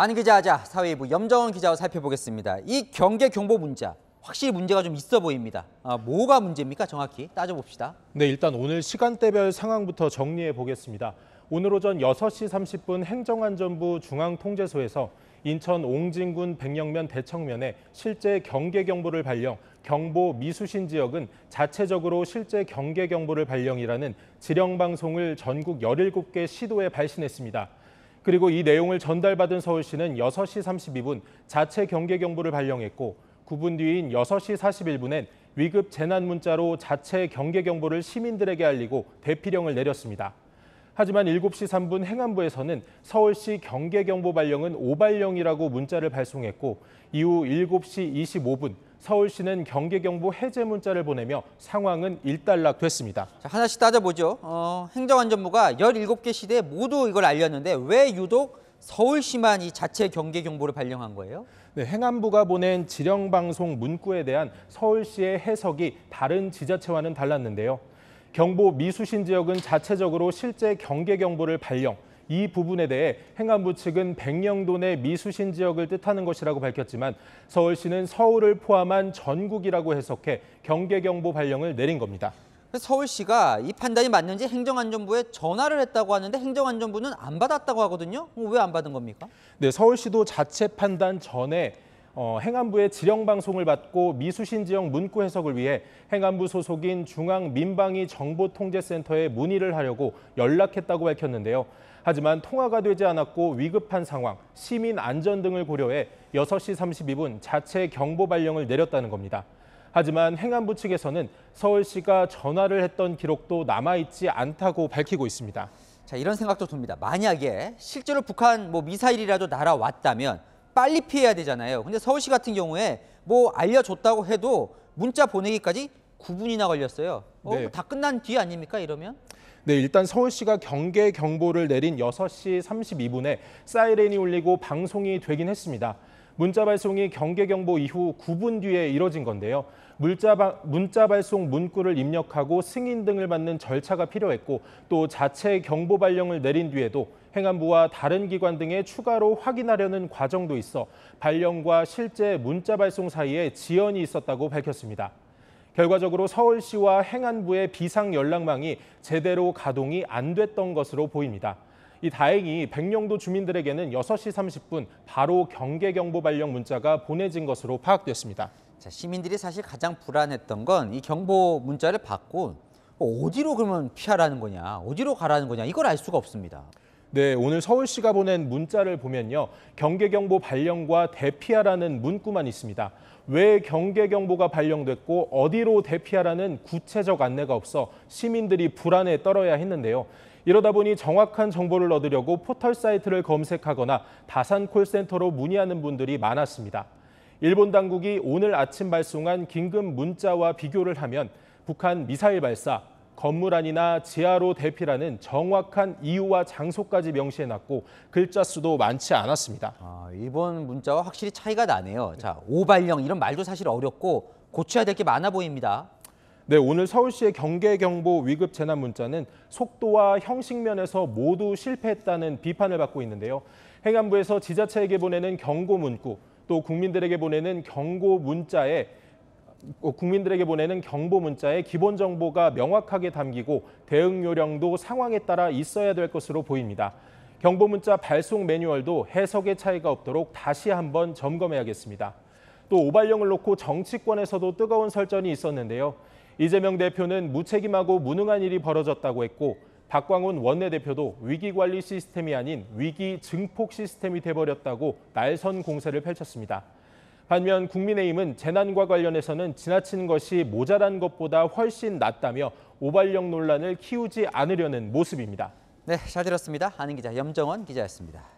안 기자하자 사회부 염정원 기자와 살펴보겠습니다. 이 경계 경보 문자 확실히 문제가 좀 있어 보입니다. 아, 뭐가 문제입니까? 정확히 따져봅시다. 네, 일단 오늘 시간대별 상황부터 정리해 보겠습니다. 오늘 오전 6시 30분 행정안전부 중앙통제소에서 인천 옹진군 백령면 대청면에 실제 경계 경보를 발령, 경보 미수신 지역은 자체적으로 실제 경계 경보를 발령이라는 지령 방송을 전국 17개 시도에 발신했습니다. 그리고 이 내용을 전달받은 서울시는 6시 32분 자체 경계 경보를 발령했고 9분 뒤인 6시 41분엔 위급 재난 문자로 자체 경계 경보를 시민들에게 알리고 대피령을 내렸습니다. 하지만 7시 3분 행안부에서는 서울시 경계경보 발령은 오발령이라고 문자를 발송했고 이후 7시 25분 서울시는 경계경보 해제 문자를 보내며 상황은 일단락됐습니다. 자, 하나씩 따져보죠. 어, 행정안전부가 17개 시대 모두 이걸 알렸는데 왜 유독 서울시만 이 자체 경계 경보를 발령한 거예요? 네, 행안부가 보낸 지령 방송 문구에 대한 서울시의 해석이 다른 지자체와는 달랐는데요. 경보 미수신 지역은 자체적으로 실제 경계 경보를 발령, 이 부분에 대해 행안부 측은 백령도 내 미수신 지역을 뜻하는 것이라고 밝혔지만 서울시는 서울을 포함한 전국이라고 해석해 경계경보 발령을 내린 겁니다. 서울시가 이 판단이 맞는지 행정안전부에 전화를 했다고 하는데 행정안전부는 안 받았다고 하거든요. 왜 안 받은 겁니까? 네, 서울시도 자체 판단 전에 어, 행안부의 지령 방송을 받고 미수신 지역 문구 해석을 위해 행안부 소속인 중앙 민방위 정보통제센터에 문의를 하려고 연락했다고 밝혔는데요. 하지만 통화가 되지 않았고 위급한 상황, 시민 안전 등을 고려해 6시 32분 자체 경보 발령을 내렸다는 겁니다. 하지만 행안부 측에서는 서울시가 전화를 했던 기록도 남아있지 않다고 밝히고 있습니다. 자, 이런 생각도 듭니다. 만약에 실제로 북한 뭐 미사일이라도 날아왔다면 빨리 피해야 되잖아요. 근데 서울시 같은 경우에 뭐 알려줬다고 해도 문자 보내기까지 9분이나 걸렸어요. 어, 네. 뭐 다 끝난 뒤 아닙니까 이러면? 네, 일단 서울시가 경계 경보를 내린 6시 32분에 사이렌이 울리고 방송이 되긴 했습니다. 문자 발송이 경계 경보 이후 9분 뒤에 이뤄진 건데요. 문자, 바, 문자 발송 문구를 입력하고 승인 등을 받는 절차가 필요했고 또 자체 경보 발령을 내린 뒤에도 행안부와 다른 기관 등에 추가로 확인하려는 과정도 있어 발령과 실제 문자 발송 사이에 지연이 있었다고 밝혔습니다. 결과적으로 서울시와 행안부의 비상 연락망이 제대로 가동이 안 됐던 것으로 보입니다. 이 다행히 백령도 주민들에게는 6시 30분 바로 경계 경보 발령 문자가 보내진 것으로 파악됐습니다. 자, 시민들이 사실 가장 불안했던 건 이 경보 문자를 받고 뭐 어디로 그러면 피하라는 거냐, 어디로 가라는 거냐 이걸 알 수가 없습니다. 네, 오늘 서울시가 보낸 문자를 보면요. 경계경보 발령과 대피하라는 문구만 있습니다. 왜 경계경보가 발령됐고 어디로 대피하라는 구체적 안내가 없어 시민들이 불안에 떨어야 했는데요. 이러다 보니 정확한 정보를 얻으려고 포털 사이트를 검색하거나 다산 콜센터로 문의하는 분들이 많았습니다. 일본 당국이 오늘 아침 발송한 긴급 문자와 비교를 하면 북한 미사일 발사, 건물 안이나 지하로 대피라는 정확한 이유와 장소까지 명시해놨고 글자 수도 많지 않았습니다. 아, 이번 문자와 확실히 차이가 나네요. 자, 오발령 이런 말도 사실 어렵고 고쳐야 될 게 많아 보입니다. 네, 오늘 서울시의 경계경보 위급 재난 문자는 속도와 형식 면에서 모두 실패했다는 비판을 받고 있는데요. 행안부에서 지자체에게 보내는 경고 문구, 또 국민들에게 보내는 경고 문자에 어, 국민들에게 보내는 경보 문자에 기본 정보가 명확하게 담기고 대응 요령도 상황에 따라 있어야 될 것으로 보입니다. 경보 문자 발송 매뉴얼도 해석의 차이가 없도록 다시 한번 점검해야겠습니다. 또 오발령을 놓고 정치권에서도 뜨거운 설전이 있었는데요. 이재명 대표는 무책임하고 무능한 일이 벌어졌다고 했고 박광훈 원내대표도 위기관리 시스템이 아닌 위기 증폭 시스템이 돼버렸다고 날선 공세를 펼쳤습니다. 반면 국민의힘은 재난과 관련해서는 지나친 것이 모자란 것보다 훨씬 낫다며 오발령 논란을 키우지 않으려는 모습입니다. 네, 잘 들었습니다. 아는 기자 염정원 기자였습니다.